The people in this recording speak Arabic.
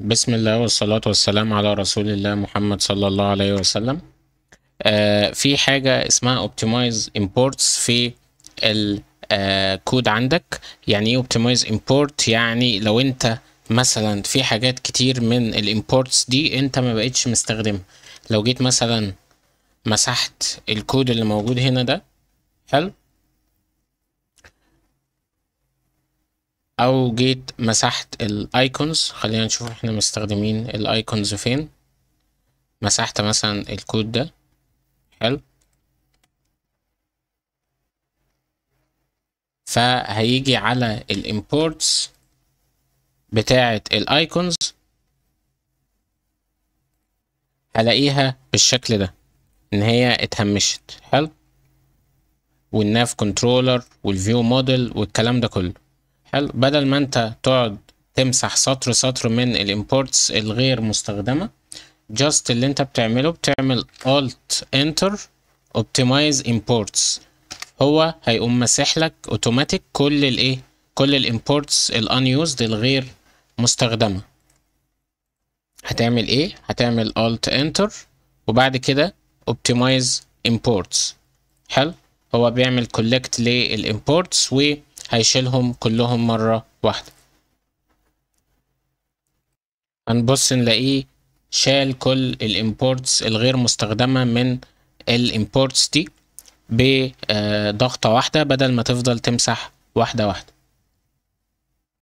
بسم الله والصلاة والسلام على رسول الله محمد صلى الله عليه وسلم آه في حاجة اسمها Optimize Imports في الكود آه عندك يعني ايه Optimize Import يعني لو انت مثلا في حاجات كتير من الامبورتس دي انت ما بقتش مستخدمها لو جيت مثلا مسحت الكود اللي موجود هنا ده حلو او جيت مسحت الايكونز خلينا نشوف احنا مستخدمين الايكونز فين مسحت مثلا الكود ده حلو فهيجي على الامبورتس بتاعة الايكونز هلاقيها بالشكل ده ان هي اتهمشت حلو والناف كنترولر والفيو موديل والكلام ده كله حلو بدل ما انت تقعد تمسح سطر سطر من الامبورتس الغير مستخدمة جاست اللي انت بتعمله بتعمل alt enter optimize imports هو هيقوم ماسح لك اوتوماتيك كل الايه كل الامبورتس الانيوزد الغير مستخدمة هتعمل ايه هتعمل alt enter وبعد كده optimize imports حلو هو بيعمل كولكت للامبورتس و هيشيلهم كلهم مرة واحدة هنبص نلاقيه شال كل الامبورتس الغير مستخدمة من الامبورتس دي بضغطة واحدة بدل ما تفضل تمسح واحدة واحدة